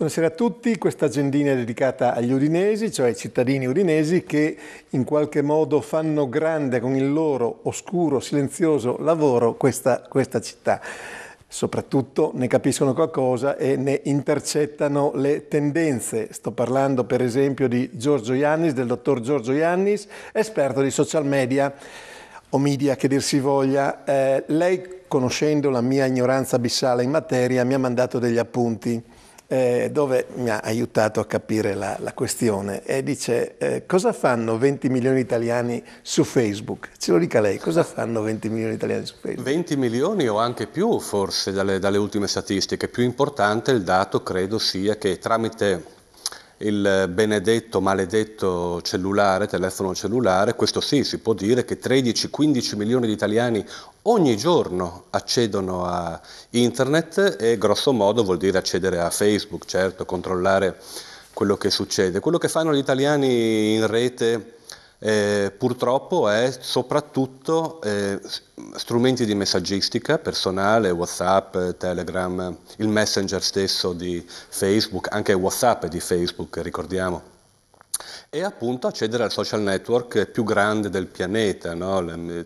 Buonasera a tutti, questa agendina è dedicata agli udinesi, cioè ai cittadini udinesi che in qualche modo fanno grande con il loro oscuro, silenzioso lavoro questa, questa città soprattutto ne capiscono qualcosa e ne intercettano le tendenze. Sto parlando per esempio di Giorgio Iannis, del dottor Giorgio Iannis, esperto di social media o media che dir si voglia. Eh, lei, conoscendo la mia ignoranza abissale in materia, mi ha mandato degli appunti eh, dove mi ha aiutato a capire la, la questione e dice eh, cosa fanno 20 milioni di italiani su Facebook? Ce lo dica lei, cosa fanno 20 milioni di italiani su Facebook? 20 milioni o anche più forse dalle, dalle ultime statistiche, più importante il dato credo sia che tramite il benedetto, maledetto cellulare, telefono cellulare, questo sì, si può dire che 13-15 milioni di italiani ogni giorno accedono a internet e grosso modo vuol dire accedere a Facebook, certo, controllare quello che succede. Quello che fanno gli italiani in rete eh, purtroppo è soprattutto eh, strumenti di messaggistica personale, Whatsapp, Telegram, il messenger stesso di Facebook, anche Whatsapp di Facebook, ricordiamo e appunto accedere al social network più grande del pianeta, no?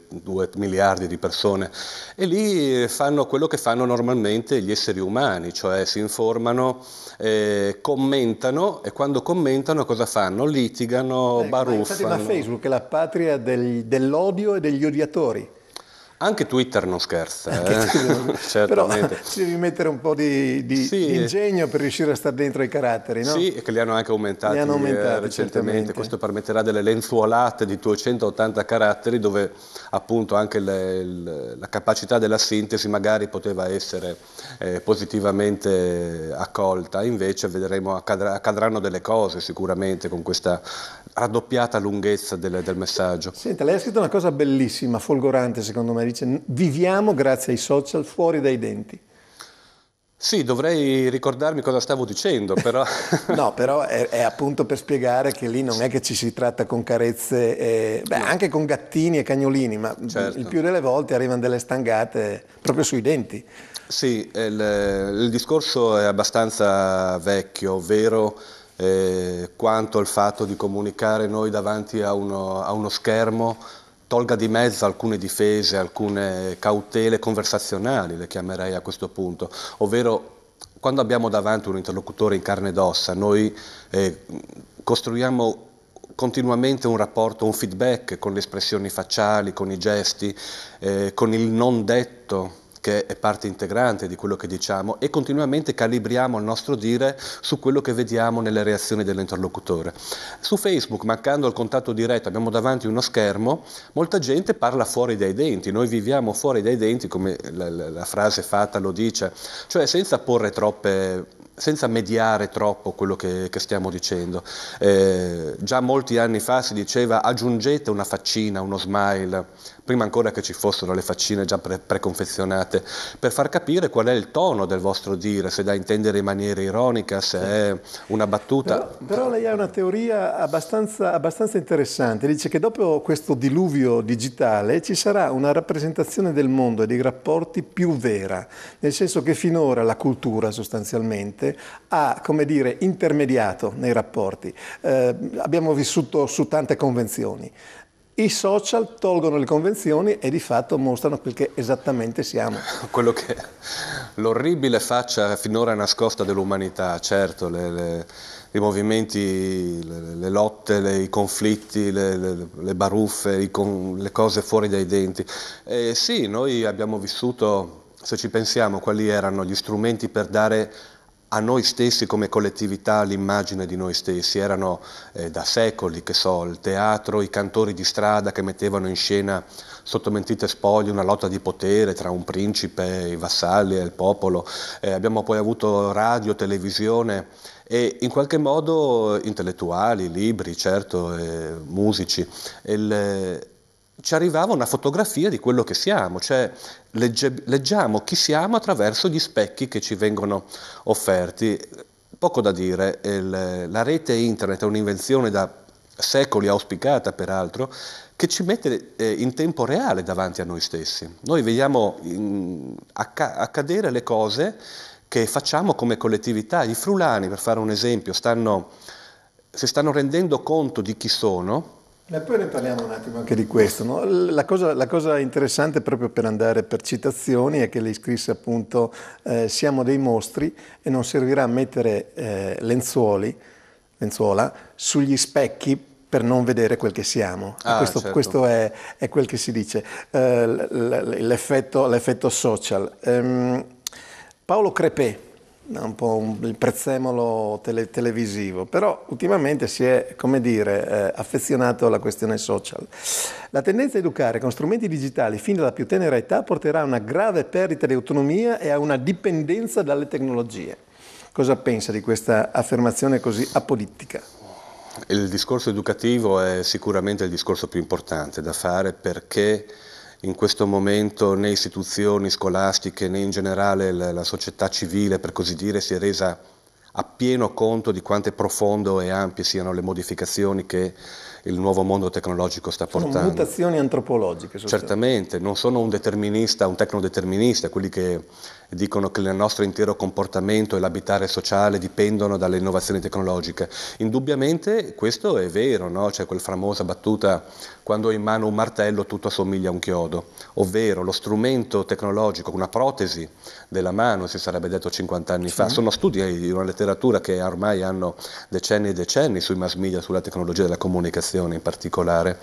2 miliardi di persone. E lì eh, fanno quello che fanno normalmente gli esseri umani, cioè si informano, eh, commentano e quando commentano cosa fanno? Litigano, ecco, baruffano. Ma Facebook è la patria del, dell'odio e degli odiatori. Anche Twitter non scherza, eh? Twitter, però ci devi mettere un po' di, di, sì, di, ingegno per riuscire a stare dentro i caratteri, no? Sì, e che li hanno anche aumentati, hanno eh, aumentati recentemente. Questo permetterà delle lenzuolate di 280 caratteri dove appunto anche le, le, la capacità della sintesi magari poteva essere eh, positivamente accolta, invece vedremo accadrà, accadranno delle cose sicuramente con questa raddoppiata lunghezza del, del messaggio. Senta, lei ha scritto una cosa bellissima, folgorante secondo me, dice viviamo grazie ai social fuori dai denti. Sì, dovrei ricordarmi cosa stavo dicendo, però... no, però è, è, appunto per spiegare che lì non è che ci si tratta con carezze, eh, beh, no. anche con gattini e cagnolini, ma certo. il più delle volte arrivano delle stangate proprio sui denti. Sì, il, il discorso è abbastanza vecchio, ovvero eh, quanto il fatto di comunicare noi davanti a uno, a uno schermo tolga di mezzo alcune difese, alcune cautele conversazionali, le chiamerei a questo punto, ovvero quando abbiamo davanti un interlocutore in carne ed ossa, noi eh, costruiamo continuamente un rapporto, un feedback con le espressioni facciali, con i gesti, eh, con il non detto, che è parte integrante di quello che diciamo e continuamente calibriamo il nostro dire su quello che vediamo nelle reazioni dell'interlocutore. Su Facebook, mancando il contatto diretto, abbiamo davanti uno schermo, molta gente parla fuori dai denti, noi viviamo fuori dai denti, come la, la, la frase fatta lo dice, cioè senza porre troppe senza mediare troppo quello che, che stiamo dicendo. Eh, già molti anni fa si diceva aggiungete una faccina, uno smile, prima ancora che ci fossero le faccine già pre- preconfezionate, per far capire qual è il tono del vostro dire, se da intendere in maniera ironica, se è una battuta. Però, però lei ha una teoria abbastanza, abbastanza interessante, dice che dopo questo diluvio digitale ci sarà una rappresentazione del mondo e dei rapporti più vera, nel senso che finora la cultura sostanzialmente sicuramente ha, come dire, intermediato nei rapporti. Eh, abbiamo vissuto su tante convenzioni. I social tolgono le convenzioni e di fatto mostrano quel che esattamente siamo. Quello che l'orribile faccia finora nascosta dell'umanità, certo, le, le, i movimenti, le, le lotte, i conflitti, le, baruffe, con, le cose fuori dai denti. E sì, noi abbiamo vissuto, se ci pensiamo, quali erano gli strumenti per dare a noi stessi come collettività l'immagine di noi stessi. Erano eh, da secoli, che so, il teatro, i cantori di strada che mettevano in scena sotto mentite spoglie una lotta di potere tra un principe, i vassalli e il popolo. Eh, abbiamo poi avuto radio, televisione e in qualche modo intellettuali, libri, certo, eh, musici. Il, ci arrivava una fotografia di quello che siamo, cioè legge, leggiamo chi siamo attraverso gli specchi che ci vengono offerti. Poco da dire, il, la rete internet è un'invenzione da secoli auspicata peraltro, che ci mette eh, in tempo reale davanti a noi stessi. Noi vediamo in, acca- accadere le cose che facciamo come collettività. I frulani, per fare un esempio, stanno, si stanno rendendo conto di chi sono e poi ne parliamo un attimo anche di questo. No? La, cosa, la, cosa, interessante proprio per andare per citazioni è che lei scrisse appunto eh, siamo dei mostri e non servirà mettere eh, lenzuoli, lenzuola, sugli specchi per non vedere quel che siamo. Ah, questo, certo. questo è, è, quel che si dice, eh, l'effetto, l'effetto, social. Ehm, Paolo Crepè, un po' un, il prezzemolo tele, televisivo, però ultimamente si è, come dire, eh, affezionato alla questione social. La tendenza a educare con strumenti digitali fin dalla più tenera età porterà a una grave perdita di autonomia e a una dipendenza dalle tecnologie. Cosa pensa di questa affermazione così apolitica? Il discorso educativo è sicuramente il discorso più importante da fare perché in questo momento né istituzioni scolastiche né in generale la società civile, per così dire, si è resa appieno conto di quante profonde e ampie siano le modificazioni che il nuovo mondo tecnologico sta portando. Sono mutazioni antropologiche. Certamente, non sono un determinista, un tecnodeterminista, quelli che dicono che il nostro intero comportamento e l'abitare sociale dipendono dalle innovazioni tecnologiche. Indubbiamente questo è vero, no? c'è quella famosa battuta quando ho in mano un martello tutto assomiglia a un chiodo, ovvero lo strumento tecnologico, una protesi della mano, si sarebbe detto 50 anni sì. fa, sono studi di una letteratura che ormai hanno decenni e decenni sui mass media, sulla tecnologia della comunicazione in particolare.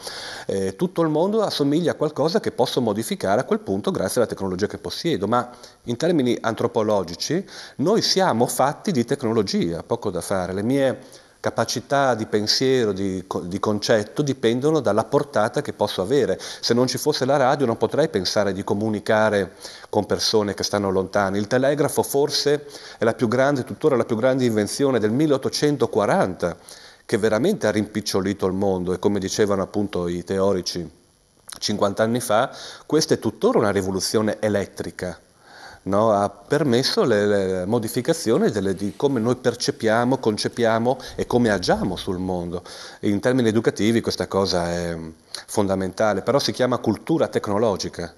Eh, tutto il mondo assomiglia a qualcosa che posso modificare a quel punto grazie alla tecnologia che possiedo, ma in termini antropologici noi siamo fatti di tecnologia, poco da fare. Le mie capacità di pensiero, di, di, concetto, dipendono dalla portata che posso avere. Se non ci fosse la radio non potrei pensare di comunicare con persone che stanno lontane. Il telegrafo forse è la più grande, tuttora la più grande invenzione del 1840, che veramente ha rimpicciolito il mondo e come dicevano appunto i teorici 50 anni fa, questa è tuttora una rivoluzione elettrica no? ha permesso la modificazione delle, di come noi percepiamo, concepiamo e come agiamo sul mondo. In termini educativi questa cosa è mm, fondamentale, però si chiama cultura tecnologica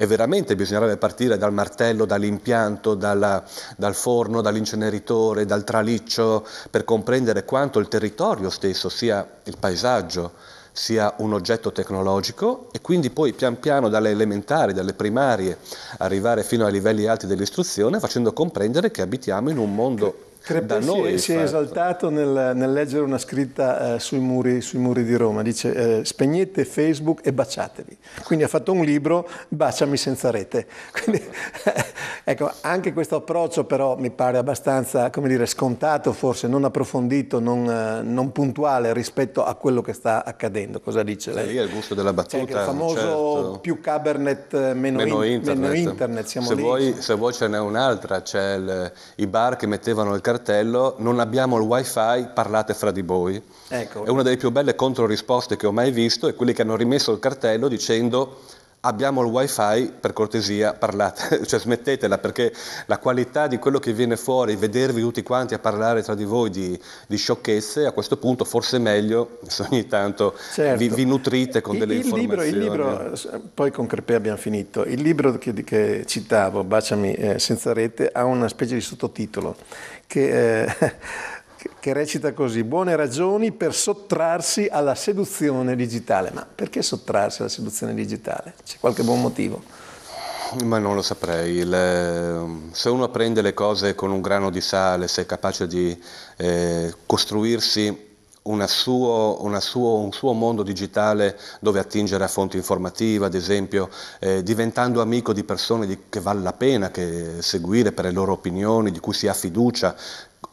e veramente bisognerebbe partire dal martello, dall'impianto, dalla, dal forno, dall'inceneritore, dal traliccio, per comprendere quanto il territorio stesso sia il paesaggio sia un oggetto tecnologico e quindi poi pian piano dalle elementari, dalle primarie, arrivare fino ai livelli alti dell'istruzione facendo comprendere che abitiamo in un mondo Crepe si, si, è esaltato nel, nel leggere una scritta eh, sui, muri, sui, muri, di Roma, dice eh, spegnete Facebook e baciatevi. Quindi ha fatto un libro, Baciami senza rete. Quindi, Ecco, anche questo approccio però mi pare abbastanza, come dire, scontato, forse non approfondito, non, eh, non puntuale rispetto a quello che sta accadendo. Cosa dice lei? Sì, è il gusto della battuta. Cioè, il famoso certo. più cabernet, eh, meno, meno, in, internet. meno internet. se, lì. Vuoi, se vuoi ce n'è un'altra, c'è il, i bar che mettevano il cartello, non abbiamo il wifi, parlate fra di voi. Ecco. È una delle più belle controrisposte che ho mai visto, è quelli che hanno rimesso il cartello dicendo abbiamo il wifi, per cortesia parlate, cioè smettetela perché la qualità di quello che viene fuori, vedervi tutti quanti a parlare tra di voi di, di sciocchezze, a questo punto forse è meglio se ogni tanto certo. vi, vi, nutrite con il, delle il informazioni. Libro, il libro, poi con Crepè abbiamo finito, il libro che, che citavo, Baciami eh, senza rete, ha una specie di sottotitolo che... Eh, che recita così, buone ragioni per sottrarsi alla seduzione digitale. Ma perché sottrarsi alla seduzione digitale? C'è qualche buon motivo? Ma non lo saprei, le... Ehm, se uno prende le cose con un grano di sale, se è capace di eh, costruirsi suo, suo, un suo mondo digitale dove attingere a fonti informative, ad esempio, eh, diventando amico di persone di, che vale la pena che seguire per le loro opinioni, di cui si ha fiducia,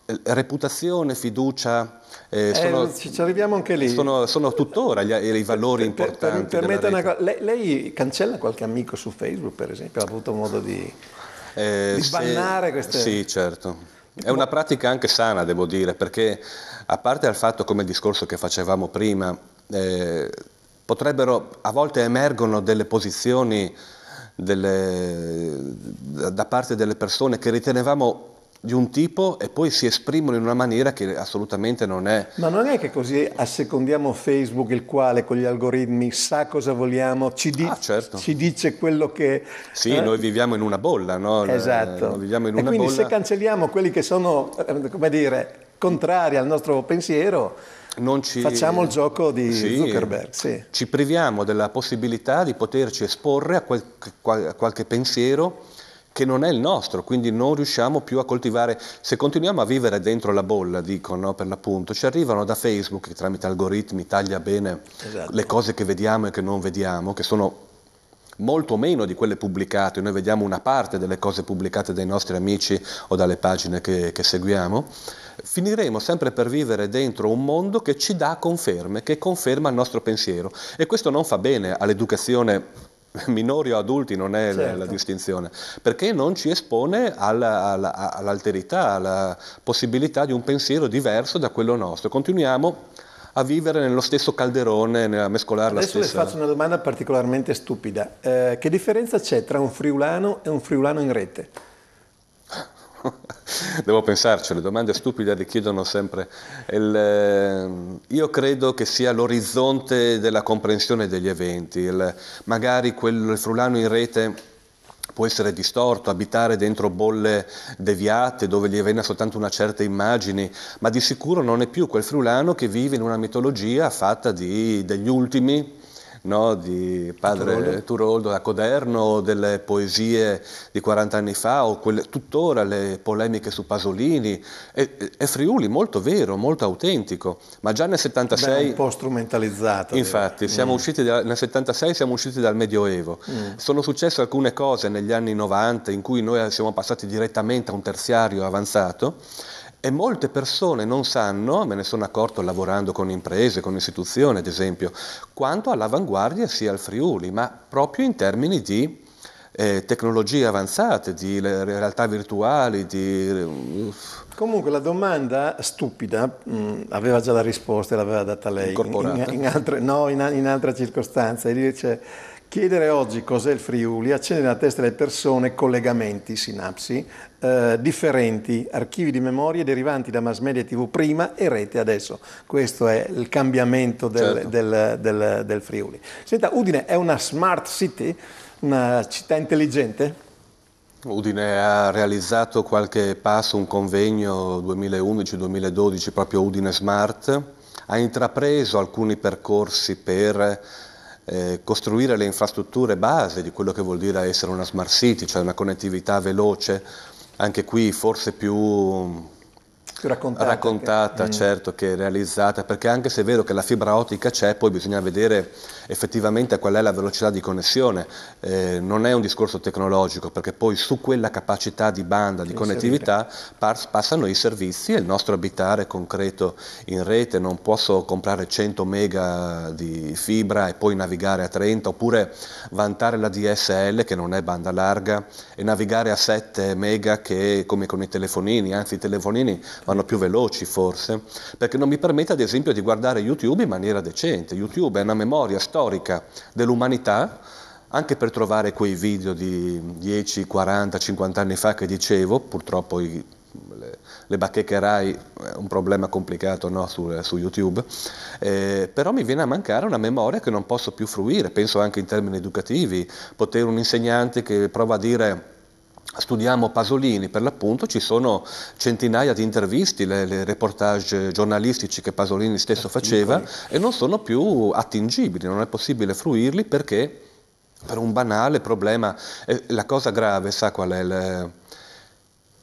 eh, reputazione, fiducia, eh, eh sono, eh, ci arriviamo anche lì. Sono, sono tuttora gli, i valori per, importanti. Per, per una, lei, lei, cancella qualche amico su Facebook, per esempio? Ha avuto modo di, eh, di bannare se, queste... Sì, certo. È boh. una pratica anche sana, devo dire, perché a parte il fatto, come il discorso che facevamo prima, eh, potrebbero, a volte emergono delle posizioni delle, da parte delle persone che ritenevamo di un tipo e poi si esprimono in una maniera che assolutamente non è. Ma non è che così assecondiamo Facebook, il quale con gli algoritmi sa cosa vogliamo, ci, di- ah, certo. ci dice quello che. Sì, eh? noi viviamo in una bolla, no? Eh, esatto. Noi viviamo in una e quindi bolla... se cancelliamo quelli che sono, eh, come dire, contrari al nostro pensiero. Ci... Facciamo il gioco di sì, Zuckerberg. Sì. Ci priviamo della possibilità di poterci esporre a, quel, a qualche pensiero che non è il nostro, quindi non riusciamo più a coltivare. Se continuiamo a vivere dentro la bolla, dicono per l'appunto, ci arrivano da Facebook che tramite algoritmi taglia bene esatto. le cose che vediamo e che non vediamo, che sono molto meno di quelle pubblicate, noi vediamo una parte delle cose pubblicate dai nostri amici o dalle pagine che, che seguiamo, finiremo sempre per vivere dentro un mondo che ci dà conferme, che conferma il nostro pensiero e questo non fa bene all'educazione minori o adulti non è certo. la, la, certo. distinzione, perché non ci espone alla, alla, all'alterità, alla possibilità di un pensiero diverso da quello nostro. Continuiamo a vivere nello stesso calderone, a mescolare Adesso la stessa... Adesso le faccio una domanda particolarmente stupida. Eh, che differenza c'è tra un friulano e un friulano in rete? Devo pensarci, le domande stupide richiedono sempre. Il, eh, io credo che sia l'orizzonte della comprensione degli eventi, il, magari quel frulano in rete può essere distorto, abitare dentro bolle deviate dove gli viene soltanto una certa immagine, ma di sicuro non è più quel frulano che vive in una mitologia fatta di, degli ultimi, no, di padre Turoldo. Turoldo a Coderno, delle poesie di 40 anni fa o quelle, tuttora le polemiche su Pasolini. È, è, Friuli molto vero, molto autentico, ma già nel 76... Beh, un po' strumentalizzato. Infatti, mm. da, nel 76 siamo usciti dal Medioevo. Mm. Sono successe alcune cose negli anni 90 in cui noi siamo passati direttamente a un terziario avanzato e molte persone non sanno, me ne sono accorto lavorando con imprese, con istituzioni ad esempio, quanto all'avanguardia sia il Friuli, ma proprio in termini di eh, tecnologie avanzate, di realtà virtuali, di... Comunque la domanda stupida mh, mm, aveva già la risposta e l'aveva data lei in, in, altre, no, in, in altra circostanza. E dice Chiedere oggi cos'è il Friuli accende nella testa delle persone collegamenti, sinapsi, eh, differenti, archivi di memorie derivanti da mass media TV prima e rete adesso. Questo è il cambiamento del, certo. del, del, del Friuli. Senta, Udine è una smart city, una città intelligente? Udine ha realizzato qualche passo, un convegno 2011-2012 proprio Udine Smart, ha intrapreso alcuni percorsi per eh, costruire le infrastrutture base di quello che vuol dire essere una smart city, cioè una connettività veloce, anche qui forse più raccontata. Raccontata, che... Mm. certo, che realizzata, perché anche se è vero che la fibra ottica c'è, poi bisogna vedere effettivamente qual è la velocità di connessione. Eh, non è un discorso tecnologico, perché poi su quella capacità di banda, di connettività, par- passano i servizi e il nostro abitare concreto in rete. Non posso comprare 100 mega di fibra e poi navigare a 30, oppure vantare la DSL, che non è banda larga, e navigare a 7 mega che come con i telefonini, anzi i telefonini vanno vanno più veloci forse, perché non mi permette ad esempio di guardare YouTube in maniera decente. YouTube è una memoria storica dell'umanità, anche per trovare quei video di 10, 40, 50 anni fa che dicevo, purtroppo i, le, le bacheche RAI è eh, un problema complicato no, su, eh, su, YouTube, eh, però mi viene a mancare una memoria che non posso più fruire, penso anche in termini educativi, poter un insegnante che prova a dire studiamo Pasolini, per l'appunto ci sono centinaia di interviste, le, le, reportage giornalistici che Pasolini stesso faceva e non sono più attingibili, non è possibile fruirli perché per un banale problema, eh, la cosa grave, sa qual è? Il,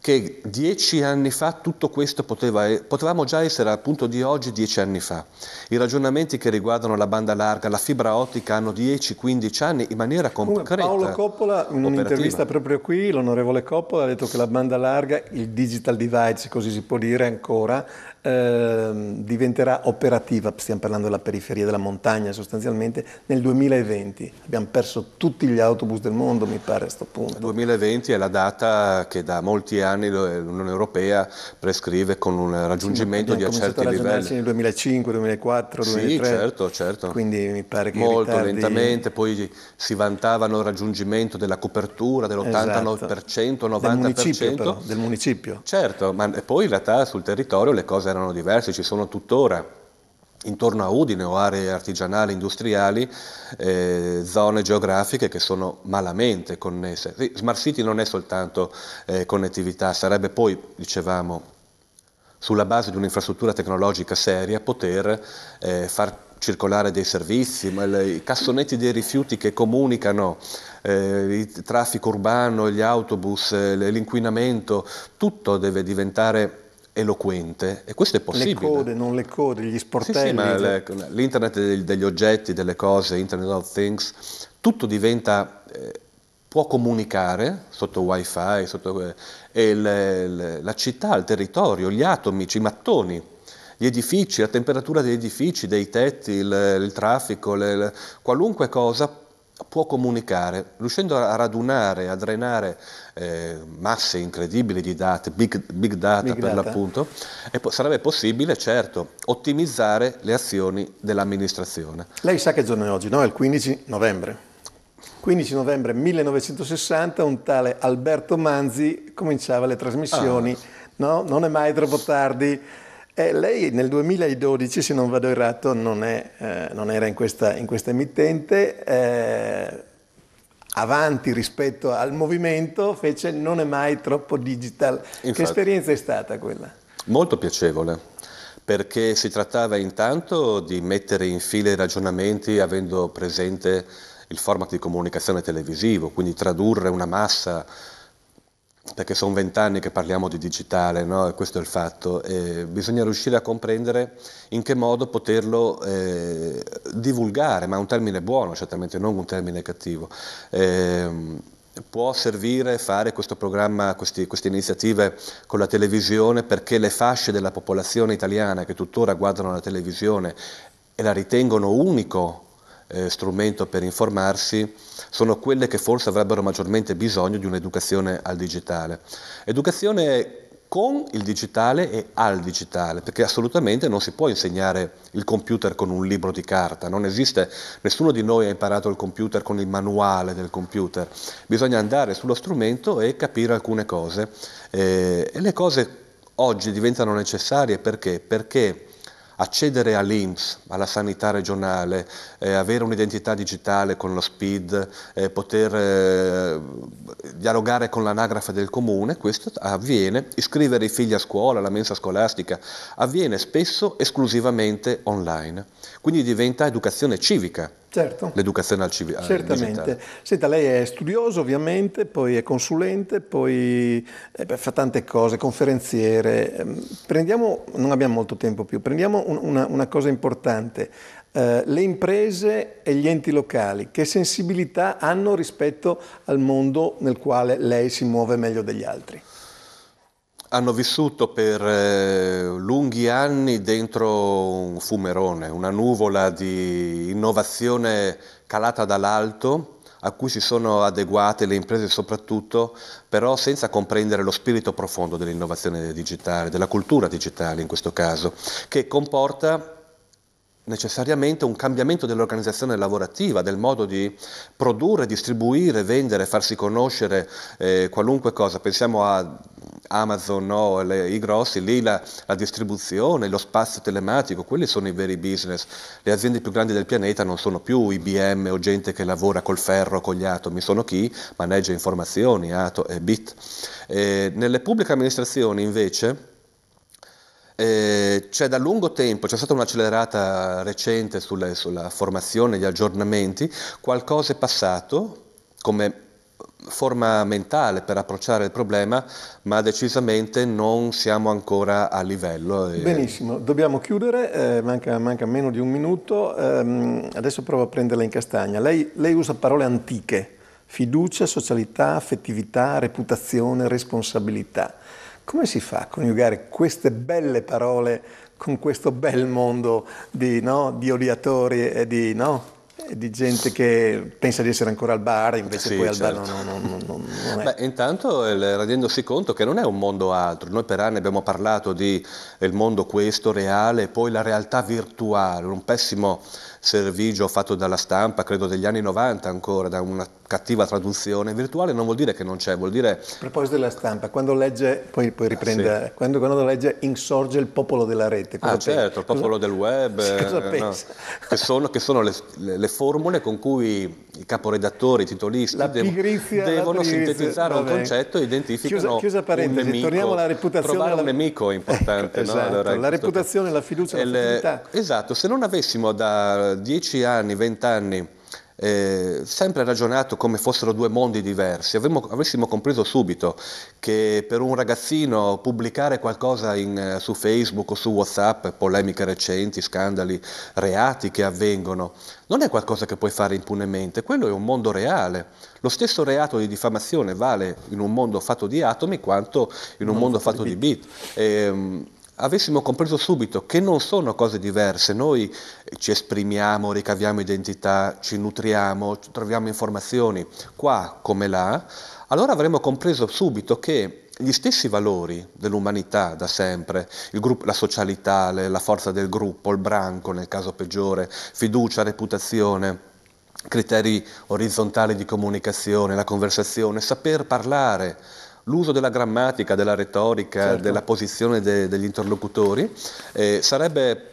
che dieci anni fa tutto questo poteva, potevamo già essere al punto di oggi dieci anni fa. I ragionamenti che riguardano la banda larga, la fibra ottica hanno 10-15 anni in maniera concreta. Paolo Coppola, in un'intervista proprio qui, l'onorevole Coppola ha detto che la banda larga, il digital divide, se così si può dire ancora, Ehm, diventerà operativa, stiamo parlando della periferia della montagna sostanzialmente, nel 2020. Abbiamo perso tutti gli autobus del mondo, mi pare a questo punto. 2020 è la data che da molti anni l'Unione Europea prescrive con un raggiungimento sì, di a certi livelli. nel 2005, 2004, 2003. Sì, certo, certo. Quindi mi pare che Molto ritardi... lentamente, poi si vantavano il raggiungimento della copertura dell'89%, esatto. 90%. Del municipio, però, del municipio. Certo, ma poi in realtà sul territorio le cose erano diversi, ci sono tuttora intorno a Udine o aree artigianali, industriali, eh, zone geografiche che sono malamente connesse. Sì, Smart City non è soltanto eh, connettività, sarebbe poi, dicevamo, sulla base di un'infrastruttura tecnologica seria poter eh, far circolare dei servizi, i cassonetti dei rifiuti che comunicano, eh, il traffico urbano, gli autobus, eh, l'inquinamento, tutto deve diventare eloquente e questo è possibile. Le code, non le code, gli sportelli. Sì, sì, cioè. l'internet degli oggetti, delle cose, Internet of Things, tutto diventa, eh, può comunicare sotto wifi, sotto, eh, e le, le, la città, il territorio, gli atomi, i mattoni, gli edifici, la temperatura degli edifici, dei tetti, il, il traffico, le, qualunque cosa può comunicare, riuscendo a radunare, a drenare eh, masse incredibili di date, big, big data big per data. l'appunto, e po- sarebbe possibile, certo, ottimizzare le azioni dell'amministrazione. Lei sa che giorno è oggi, no? È il 15 novembre. 15 novembre 1960 un tale Alberto Manzi cominciava le trasmissioni, ah. no? Non è mai troppo tardi eh, lei nel 2012, se non vado errato, non, è, eh, non era in questa, in questa emittente, eh, avanti rispetto al movimento, fece Non è mai troppo digital. Infatti, che esperienza è stata quella? Molto piacevole, perché si trattava intanto di mettere in fila i ragionamenti avendo presente il format di comunicazione televisivo, quindi tradurre una massa perché sono vent'anni che parliamo di digitale, no? questo è il fatto, e bisogna riuscire a comprendere in che modo poterlo eh, divulgare, ma un termine buono, certamente non un termine cattivo. Eh, può servire fare questo programma, questi, queste iniziative con la televisione perché le fasce della popolazione italiana che tuttora guardano la televisione e la ritengono unico eh, strumento per informarsi, sono quelle che forse avrebbero maggiormente bisogno di un'educazione al digitale. Educazione con il digitale e al digitale, perché assolutamente non si può insegnare il computer con un libro di carta, non esiste, nessuno di noi ha imparato il computer con il manuale del computer, bisogna andare sullo strumento e capire alcune cose eh, e le cose oggi diventano necessarie perché? Perché accedere all'INPS, alla sanità regionale, eh, avere un'identità digitale con lo SPID, eh, poter eh, dialogare con l'anagrafe del comune, questo avviene, iscrivere i figli a scuola, la mensa scolastica, avviene spesso esclusivamente online. Quindi diventa educazione civica Certo. L'educazione al civile. Certamente. Senta, lei è studioso ovviamente, poi è consulente, poi eh, beh, fa tante cose, conferenziere. Ehm, prendiamo, non abbiamo molto tempo più, prendiamo un, una, una, cosa importante. Eh, le imprese e gli enti locali, che sensibilità hanno rispetto al mondo nel quale lei si muove meglio degli altri? hanno vissuto per eh, lunghi anni dentro un fumerone, una nuvola di innovazione calata dall'alto a cui si sono adeguate le imprese soprattutto, però senza comprendere lo spirito profondo dell'innovazione digitale, della cultura digitale in questo caso, che comporta necessariamente un cambiamento dell'organizzazione lavorativa, del modo di produrre, distribuire, vendere, farsi conoscere eh, qualunque cosa. Pensiamo a Amazon no, le, i grossi, lì la, la, distribuzione, lo spazio telematico, quelli sono i veri business. Le aziende più grandi del pianeta non sono più IBM o gente che lavora col ferro, con gli atomi, sono chi maneggia informazioni, ato bit. E eh, nelle pubbliche amministrazioni invece eh, c'è da lungo tempo, c'è stata un'accelerata recente sulle, sulla formazione, gli aggiornamenti, qualcosa è passato come forma mentale per approcciare il problema, ma decisamente non siamo ancora a livello. Eh. Benissimo, dobbiamo chiudere, eh, manca, manca, meno di un minuto, eh, adesso provo a prenderla in castagna. Lei, lei usa parole antiche, fiducia, socialità, affettività, reputazione, responsabilità. Come si fa a coniugare queste belle parole con questo bel mondo di, no, di odiatori e di, no, di, gente che pensa di essere ancora al bar, invece sì, poi certo. al bar certo. no, no, no, non è. Beh, intanto eh, rendendosi conto che non è un mondo altro, noi per anni abbiamo parlato di eh, il mondo questo reale, poi la realtà virtuale, un pessimo servigio fatto dalla stampa, credo degli anni 90 ancora, da una cattiva traduzione virtuale, non vuol dire che non c'è, vuol dire... A proposito della stampa, quando legge, poi, poi riprende, sì. quando, quando, legge insorge il popolo della rete. ah certo, il popolo cosa... del web, eh, no, che sono, che sono le, le, le, formule con cui i caporedattori, i titolisti pigrizia, devono sintetizzare un concetto e identificano chiusa, chiusa un nemico. Torniamo alla reputazione. Trovare alla... un nemico è importante. Ecco, no? allora, esatto. la reputazione, la fiducia, la le... Esatto, se non avessimo da dieci anni, vent'anni, eh, sempre ragionato come fossero due mondi diversi, Avemmo, avessimo compreso subito che per un ragazzino pubblicare qualcosa in, eh, su Facebook o su Whatsapp, polemiche recenti, scandali, reati che avvengono, non è qualcosa che puoi fare impunemente, quello è un mondo reale. Lo stesso reato di diffamazione vale in un mondo fatto di atomi quanto in un mondo fatto di bit. E, ehm, avessimo compreso subito che non sono cose diverse, noi ci esprimiamo, ricaviamo identità, ci nutriamo, troviamo informazioni qua come là, allora avremmo compreso subito che gli stessi valori dell'umanità da sempre, gruppo, la socialità, la forza del gruppo, il branco nel caso peggiore, fiducia, reputazione, criteri orizzontali di comunicazione, la conversazione, saper parlare, l'uso della grammatica, della retorica, certo. della posizione de, degli interlocutori, eh, sarebbe,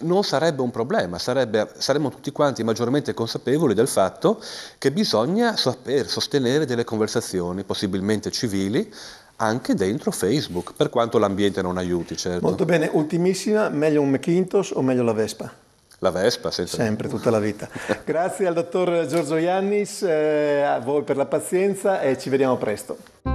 non sarebbe un problema, sarebbe, saremmo tutti quanti maggiormente consapevoli del fatto che bisogna saper sostenere delle conversazioni, possibilmente civili, anche dentro Facebook, per quanto l'ambiente non aiuti, certo. Molto bene, ultimissima, meglio un McIntosh o meglio la Vespa? la Vespa. Senza... Sempre, tutta la vita. Grazie al dottor Giorgio Iannis, eh, a voi per la pazienza e ci vediamo presto.